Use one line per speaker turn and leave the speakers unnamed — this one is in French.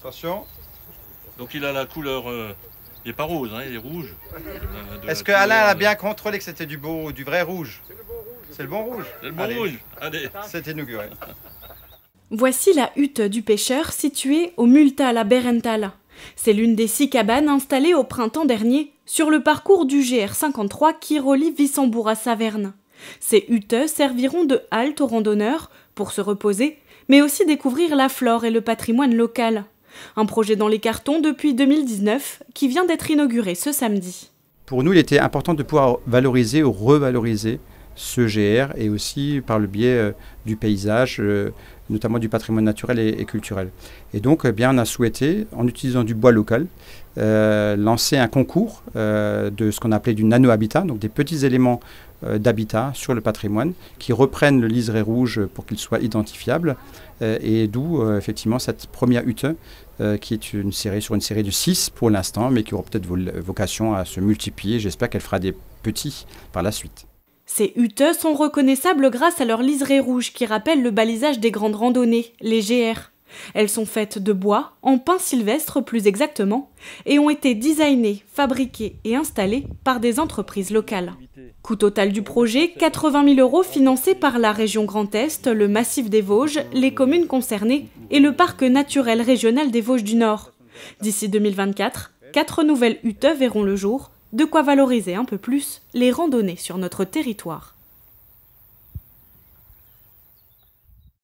Attention. Donc il a la couleur. Euh, il n'est pas rose, hein, il est rouge. Euh, Est-ce que Alain a bien euh, contrôlé que c'était du beau, du vrai rouge C'est le bon rouge. C'est le bon rouge. Allez. C'est inauguré.
Voici la hutte du pêcheur située au Multala Berental. C'est l'une des six cabanes installées au printemps dernier sur le parcours du GR53 qui relie Vissembourg à Saverne. Ces huttes serviront de halte aux randonneurs pour se reposer, mais aussi découvrir la flore et le patrimoine local. Un projet dans les cartons depuis 2019 qui vient d'être inauguré ce samedi.
Pour nous, il était important de pouvoir valoriser ou revaloriser ce GR et aussi par le biais euh, du paysage, euh, notamment du patrimoine naturel et, culturel. Et donc, eh bien, on a souhaité, en utilisant du bois local, euh, lancer un concours de ce qu'on appelait du nano-habitat, donc des petits éléments d'habitat sur le patrimoine qui reprennent le liseré rouge pour qu'il soit identifiable. et d'où, effectivement, cette première hutte qui est une série sur une série de 6 pour l'instant, mais qui aura peut-être vocation à se multiplier. J'espère qu'elle fera des petits par la suite.
Ces huttes sont reconnaissables grâce à leur liseré rouge qui rappelle le balisage des grandes randonnées, les GR. Elles sont faites de bois, en pin sylvestre plus exactement, et ont été designées, fabriquées et installées par des entreprises locales. Coût total du projet, 80 000 euros financés par la région Grand Est, le Massif des Vosges, les communes concernées et le Parc naturel régional des Vosges du Nord. D'ici 2024, quatre nouvelles huttes verront le jour, de quoi valoriser un peu plus les randonnées sur notre territoire.